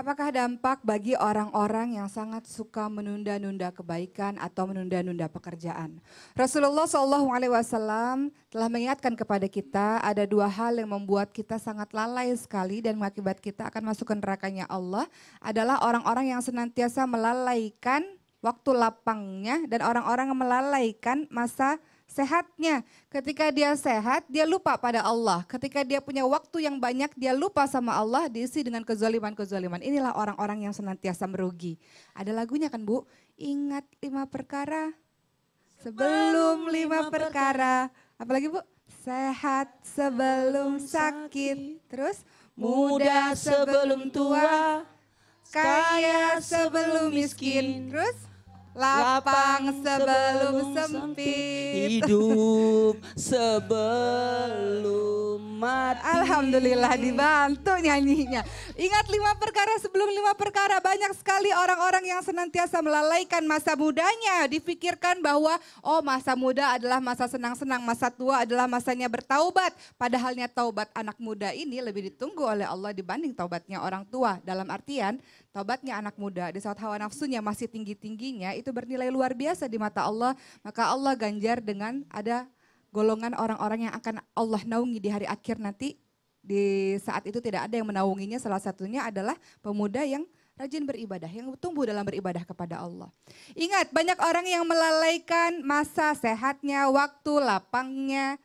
Apakah dampak bagi orang-orang yang sangat suka menunda-nunda kebaikan atau menunda-nunda pekerjaan? Rasulullah Shallallahu Alaihi Wasallam telah mengingatkan kepada kita ada dua hal yang membuat kita sangat lalai sekali dan mengakibat kita akan masuk ke nerakanya Allah adalah orang-orang yang senantiasa melalaikan waktu lapangnya dan orang-orang yang melalaikan masa sehatnya. Ketika dia sehat, dia lupa pada Allah. Ketika dia punya waktu yang banyak, dia lupa sama Allah diisi dengan kezaliman-kezaliman. Inilah orang-orang yang senantiasa merugi. Ada lagunya kan Bu? Ingat lima perkara sebelum lima perkara. Apalagi Bu? Sehat sebelum sakit. Terus muda sebelum tua, kaya sebelum miskin. Terus Lapang sebelum sempit. Hidup sebelum mati. Alhamdulillah dibantu nyanyinya. Ingat lima perkara sebelum lima perkara. Banyak sekali orang-orang yang senantiasa melalaikan masa mudanya. Dipikirkan bahwa oh masa muda adalah masa senang-senang. Masa tua adalah masanya bertaubat. Padahalnya taubat anak muda ini lebih ditunggu oleh Allah dibanding taubatnya orang tua. Dalam artian Taubatnya anak muda di saat hawa nafsunya masih tinggi-tingginya itu bernilai luar biasa di mata Allah. Maka Allah ganjar dengan ada golongan orang-orang yang akan Allah naungi di hari akhir nanti. Di saat itu tidak ada yang menaunginya salah satunya adalah pemuda yang rajin beribadah, yang tumbuh dalam beribadah kepada Allah. Ingat banyak orang yang melalaikan masa sehatnya, waktu lapangnya,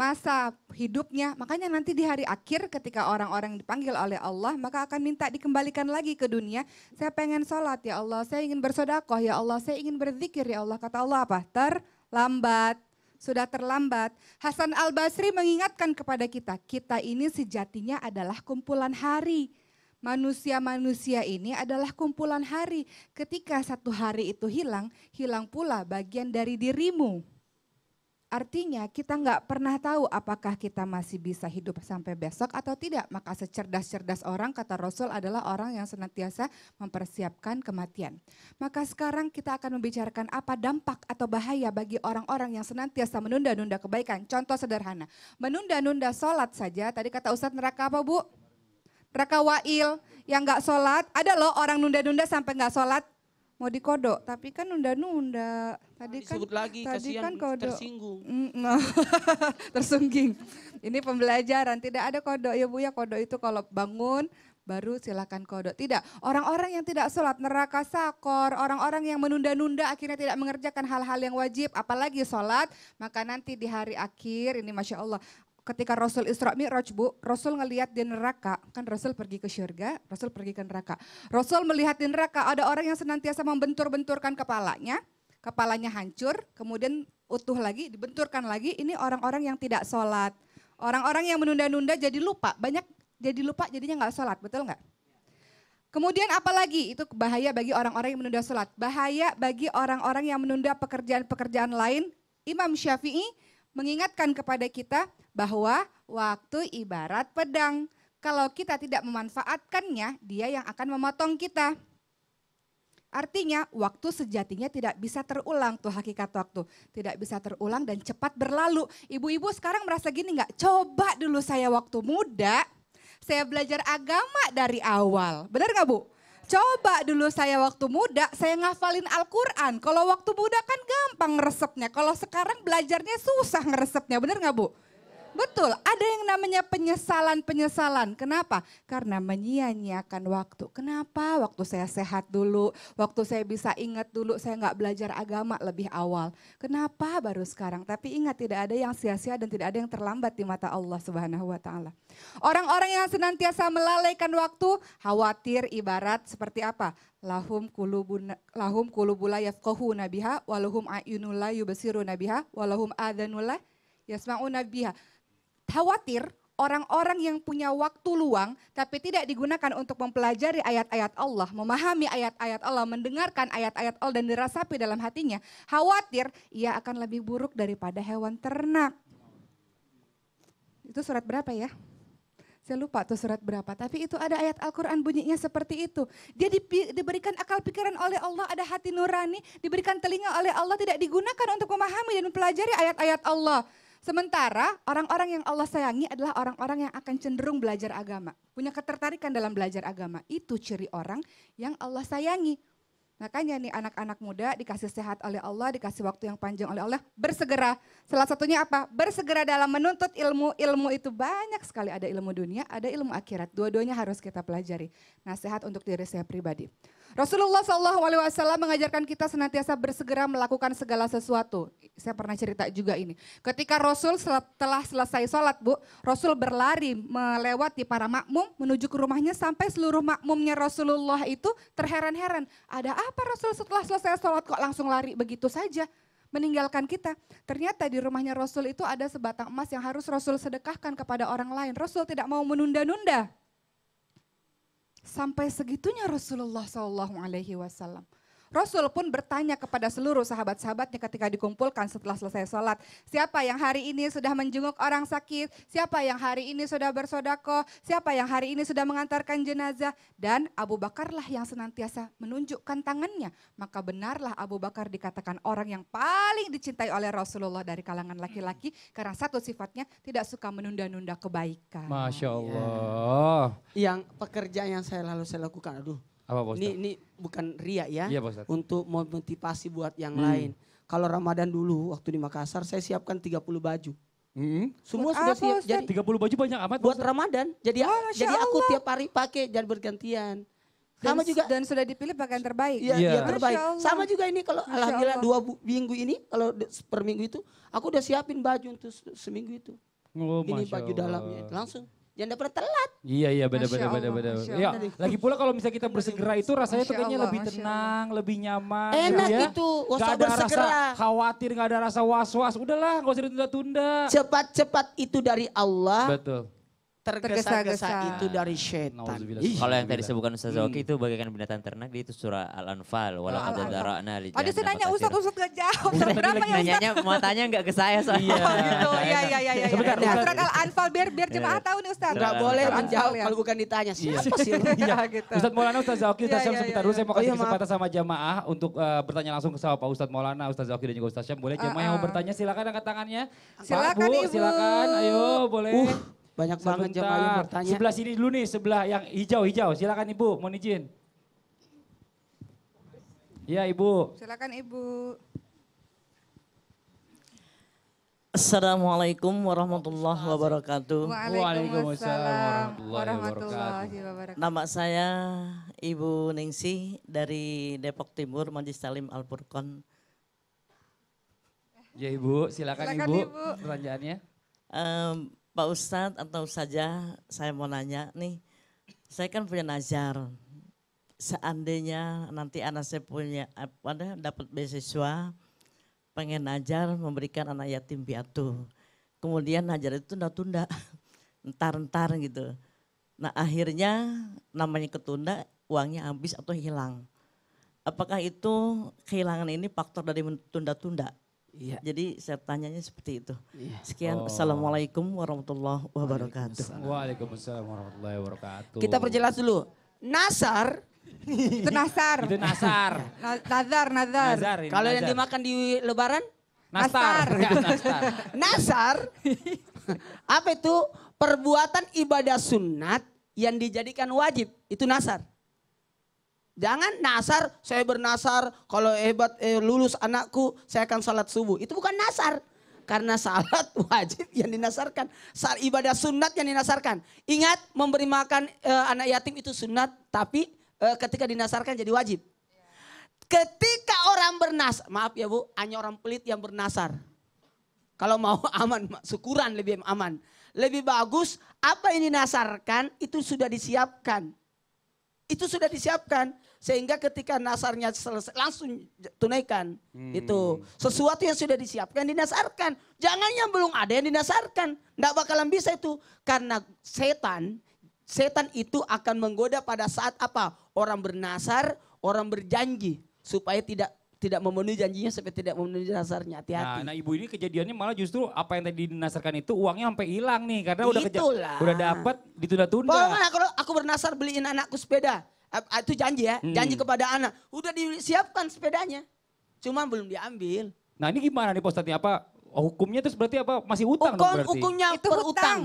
masa hidupnya. Makanya nanti di hari akhir ketika orang-orang dipanggil oleh Allah, maka akan minta dikembalikan lagi ke dunia. Saya pengen sholat ya Allah, saya ingin bersodakoh ya Allah, saya ingin berzikir ya Allah. Kata Allah apa? Terlambat. Sudah terlambat. Hasan Al-Basri mengingatkan kepada kita, kita ini sejatinya adalah kumpulan hari. Manusia-manusia ini adalah kumpulan hari. Ketika satu hari itu hilang, hilang pula bagian dari dirimu. Artinya kita nggak pernah tahu apakah kita masih bisa hidup sampai besok atau tidak. Maka secerdas-cerdas orang kata Rasul adalah orang yang senantiasa mempersiapkan kematian. Maka sekarang kita akan membicarakan apa dampak atau bahaya bagi orang-orang yang senantiasa menunda-nunda kebaikan. Contoh sederhana, menunda-nunda sholat saja. Tadi kata Ustadz neraka apa bu? Neraka wail yang nggak sholat. Ada loh orang nunda-nunda sampai nggak sholat mau dikodok tapi kan nunda-nunda tadi nah, kan lagi, tadi kan kodok tersinggung tersungging ini pembelajaran tidak ada kodok ya bu ya kodok itu kalau bangun baru silakan kodok tidak orang-orang yang tidak sholat neraka sakor orang-orang yang menunda-nunda akhirnya tidak mengerjakan hal-hal yang wajib apalagi sholat maka nanti di hari akhir ini masya Allah ketika Rasul Isra Mi'raj Bu, Rasul ngelihat di neraka, kan Rasul pergi ke syurga, Rasul pergi ke neraka. Rasul melihat di neraka ada orang yang senantiasa membentur-benturkan kepalanya, kepalanya hancur, kemudian utuh lagi, dibenturkan lagi, ini orang-orang yang tidak sholat. Orang-orang yang menunda-nunda jadi lupa, banyak jadi lupa jadinya nggak sholat, betul nggak? Kemudian apalagi itu bahaya bagi orang-orang yang menunda sholat. Bahaya bagi orang-orang yang menunda pekerjaan-pekerjaan lain. Imam Syafi'i mengingatkan kepada kita bahwa waktu ibarat pedang. Kalau kita tidak memanfaatkannya, dia yang akan memotong kita. Artinya waktu sejatinya tidak bisa terulang tuh hakikat waktu. Tidak bisa terulang dan cepat berlalu. Ibu-ibu sekarang merasa gini nggak? Coba dulu saya waktu muda, saya belajar agama dari awal. Benar nggak Bu? Coba dulu saya waktu muda, saya ngafalin Al-Quran. Kalau waktu muda kan gampang ngeresepnya. Kalau sekarang belajarnya susah ngeresepnya, bener nggak Bu? Betul, ada yang namanya penyesalan-penyesalan. Kenapa? Karena menyia-nyiakan waktu. Kenapa? Waktu saya sehat dulu, waktu saya bisa ingat dulu, saya nggak belajar agama lebih awal. Kenapa baru sekarang? Tapi ingat tidak ada yang sia-sia dan tidak ada yang terlambat di mata Allah Subhanahu wa taala. Orang-orang yang senantiasa melalaikan waktu, khawatir ibarat seperti apa? lahum kulubun lahum kulubula yafqahu nabiha walahum ayunula nabiha walahum adhanula yasma'u nabiha khawatir orang-orang yang punya waktu luang tapi tidak digunakan untuk mempelajari ayat-ayat Allah, memahami ayat-ayat Allah, mendengarkan ayat-ayat Allah dan dirasapi dalam hatinya, khawatir ia akan lebih buruk daripada hewan ternak. Itu surat berapa ya? Saya lupa tuh surat berapa, tapi itu ada ayat Al-Quran bunyinya seperti itu. Dia dipi, diberikan akal pikiran oleh Allah, ada hati nurani, diberikan telinga oleh Allah, tidak digunakan untuk memahami dan mempelajari ayat-ayat Allah. Sementara orang-orang yang Allah sayangi adalah orang-orang yang akan cenderung belajar agama. Punya ketertarikan dalam belajar agama. Itu ciri orang yang Allah sayangi. Makanya nih anak-anak muda dikasih sehat oleh Allah, dikasih waktu yang panjang oleh Allah, bersegera. Salah satunya apa? Bersegera dalam menuntut ilmu. Ilmu itu banyak sekali, ada ilmu dunia, ada ilmu akhirat. Dua-duanya harus kita pelajari. Nasihat untuk diri saya pribadi. Rasulullah Shallallahu Alaihi Wasallam mengajarkan kita senantiasa bersegera melakukan segala sesuatu. Saya pernah cerita juga ini. Ketika Rasul telah selesai sholat, Bu, Rasul berlari melewati para makmum menuju ke rumahnya sampai seluruh makmumnya Rasulullah itu terheran-heran. Ada apa Rasul setelah selesai sholat kok langsung lari begitu saja? meninggalkan kita. Ternyata di rumahnya Rasul itu ada sebatang emas yang harus Rasul sedekahkan kepada orang lain. Rasul tidak mau menunda-nunda. Sampai segitunya Rasulullah saw Rasul pun bertanya kepada seluruh sahabat-sahabatnya ketika dikumpulkan setelah selesai sholat. Siapa yang hari ini sudah menjenguk orang sakit? Siapa yang hari ini sudah bersodako? Siapa yang hari ini sudah mengantarkan jenazah? Dan Abu Bakarlah yang senantiasa menunjukkan tangannya. Maka benarlah Abu Bakar dikatakan orang yang paling dicintai oleh Rasulullah dari kalangan laki-laki. Karena satu sifatnya tidak suka menunda-nunda kebaikan. Masya iya. Allah. Ya. Yang pekerjaan yang saya lalu saya lakukan, aduh apa, ini, ini bukan ria ya, iya, untuk motivasi buat yang hmm. lain. Kalau Ramadan dulu waktu di Makassar saya siapkan 30 baju. Hmm. Semua buat sudah siap. Ustaz? Jadi 30 baju banyak amat. Buat Ustaz. Ramadan. Jadi oh, jadi aku tiap hari pakai dan bergantian. Dan, sama juga dan sudah dipilih pakaian terbaik. Iya, yeah. terbaik. Sama juga ini kalau alhamdulillah dua minggu ini kalau per minggu itu aku udah siapin baju untuk seminggu itu. Oh, ini baju Allah. dalamnya langsung Jangan pernah telat. Iya iya benar benar benar benar. Ya, lagi pula kalau misalnya kita bersegera itu rasanya tuh kayaknya lebih tenang, lebih nyaman. Enak ya. itu. Gak ada bersegera. rasa khawatir, gak ada rasa was-was. Udahlah, gak usah ditunda-tunda. Cepat-cepat itu dari Allah. Betul tergesa-gesa itu dari setan. Kalau yang tadi sebutkan Ustaz Zawaki hmm. itu bagaikan binatang ternak dia itu surah Al-Anfal walau qad dara'na li Ada saya nanya Ustaz, Ustaz gak jawab. Ustaz berapa ya Ustaz? Nanyanya matanya gak ke saya soalnya. Iya. gitu. Iya iya iya, iya, iya, iya. Sebentar ya. Surah Al-Anfal biar biar jemaah tahu nih Ustaz. Gak boleh menjawab kalau bukan ditanya siapa sih gitu. Ustaz Maulana Ustaz Zawaki, Ustaz Syam sebentar dulu saya mau kasih kesempatan sama jemaah untuk eh, bertanya langsung sama Pak Ustaz Maulana, Ustaz Zawaki dan juga Ustaz Syam. Boleh jemaah yang mau ah, ah. bertanya silakan angkat tangannya. Silakan Ibu. Silakan ayo boleh. Uh. Banyak Sebentar. banget jemaah yang bertanya. Sebelah sini dulu nih, sebelah yang hijau-hijau. Silakan Ibu, mohon izin. Ya Ibu. Silakan Ibu. Assalamualaikum warahmatullahi wabarakatuh. Waalaikumsalam warahmatullahi wabarakatuh. Nama saya Ibu Ningsi dari Depok Timur Majlis Salim Al Furqon. Ya Ibu, silakan, silakan Ibu, Ibu. pertanyaannya. Um, Pak Ustadz atau saja saya mau nanya nih, saya kan punya nazar. Seandainya nanti anak saya punya apa dapat beasiswa, pengen nazar memberikan anak yatim piatu. Kemudian nazar itu tunda-tunda, entar-entar gitu. Nah akhirnya namanya ketunda, uangnya habis atau hilang. Apakah itu kehilangan ini faktor dari tunda-tunda? Iya. Jadi saya tanyanya seperti itu. Iya. Sekian, oh. assalamualaikum warahmatullahi wabarakatuh. Waalaikumsalam warahmatullahi wabarakatuh. Kita perjelas dulu. Nasar itu nasar. Itu nasar. nazar, nazar. Kalau yang dimakan di lebaran? Nastar. Nastar. Ya, nasar. Apa itu? Perbuatan ibadah sunat yang dijadikan wajib. Itu nasar. Jangan nasar, saya bernasar, kalau hebat eh, lulus anakku, saya akan salat subuh. Itu bukan nasar. Karena salat wajib yang dinasarkan. Saat ibadah sunat yang dinasarkan. Ingat, memberi makan eh, anak yatim itu sunat, tapi eh, ketika dinasarkan jadi wajib. Ketika orang bernas maaf ya Bu, hanya orang pelit yang bernasar. Kalau mau aman, syukuran lebih aman. Lebih bagus, apa yang dinasarkan itu sudah disiapkan. Itu sudah disiapkan sehingga ketika nasarnya selesai langsung tunaikan hmm. itu sesuatu yang sudah disiapkan dinasarkan jangan yang belum ada yang dinasarkan tidak bakalan bisa itu karena setan setan itu akan menggoda pada saat apa orang bernasar orang berjanji supaya tidak tidak memenuhi janjinya sampai tidak memenuhi dasarnya. Hati-hati. Nah, nah, ibu ini kejadiannya malah justru apa yang tadi dinasarkan itu uangnya sampai hilang nih karena udah Itulah. udah udah dapat ditunda-tunda. kalau aku bernasar beliin anakku sepeda, Ah, itu janji ya, hmm. janji kepada anak. Udah disiapkan sepedanya. Cuma belum diambil. Nah ini gimana nih Pak Ustadz, apa Oh, hukumnya terus berarti apa? Masih utang Hukum, berarti? Hukumnya itu utang. Utang,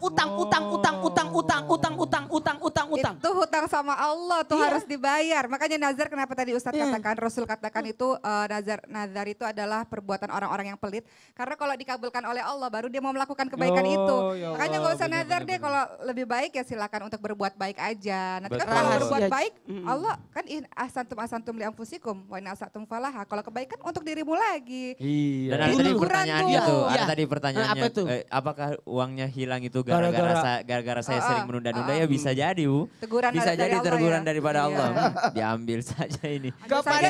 utang, oh. utang, utang, utang, utang, utang, utang, utang, utang, utang. Itu hutang sama Allah tuh yeah. harus dibayar. Makanya nazar kenapa tadi Ustadz yeah. katakan, Rasul katakan hmm. itu uh, nazar nazar itu adalah perbuatan orang-orang yang pelit. Karena kalau dikabulkan oleh Allah baru dia mau melakukan kebaikan oh, itu. Ya Allah, Makanya nggak usah bener, nazar bener, deh kalau lebih baik ya silakan untuk berbuat baik aja. Nanti kan kalau berbuat iya. baik Allah kan in asantum asantum li anfusikum wa in asantum falaha. Kalau kebaikan untuk dirimu lagi. Iya. Dan pertanyaan itu, Ya. Ada iya. tadi pertanyaannya. Apa itu? Eh, apakah uangnya hilang itu gara-gara saya gara-gara saya uh, sering ah. menunda-nunda ya bisa jadi, Bu. Teguran bisa jadi teguran ya? daripada iya. Allah. Hmm, diambil saja ini. Kepada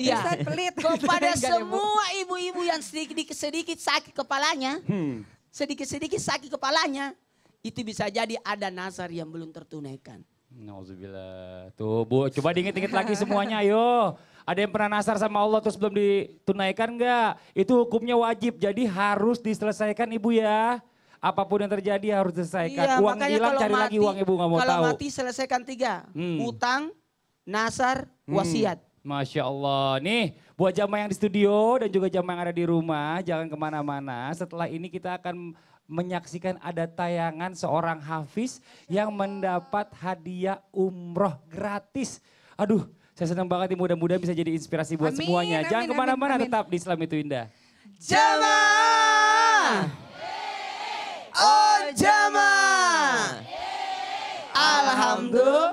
ya. pelit. Kepada semua ibu-ibu yang sedikit-sedikit sakit kepalanya. Sedikit-sedikit hmm. sakit kepalanya. Itu bisa jadi ada nazar yang belum tertunaikan. Nauzubillah. Tuh Bu, coba diinget-inget lagi semuanya ayo. Ada yang pernah nasar sama Allah terus belum ditunaikan enggak? Itu hukumnya wajib, jadi harus diselesaikan Ibu ya. Apapun yang terjadi harus diselesaikan. Iya, uang hilang cari mati, lagi uang Ibu nggak mau kalau tahu. Kalau mati selesaikan tiga, hmm. utang, nasar, hmm. wasiat. Hmm. Masya Allah. Nih, buat jamaah yang di studio dan juga jamaah yang ada di rumah, jangan kemana-mana. Setelah ini kita akan menyaksikan ada tayangan seorang Hafiz yang mendapat hadiah umroh gratis. Aduh, saya senang banget nih mudah-mudahan bisa jadi inspirasi buat amin, semuanya. Amin, Jangan kemana-mana tetap di Islam itu indah. Jamaah. Oh jamaah. Alhamdulillah.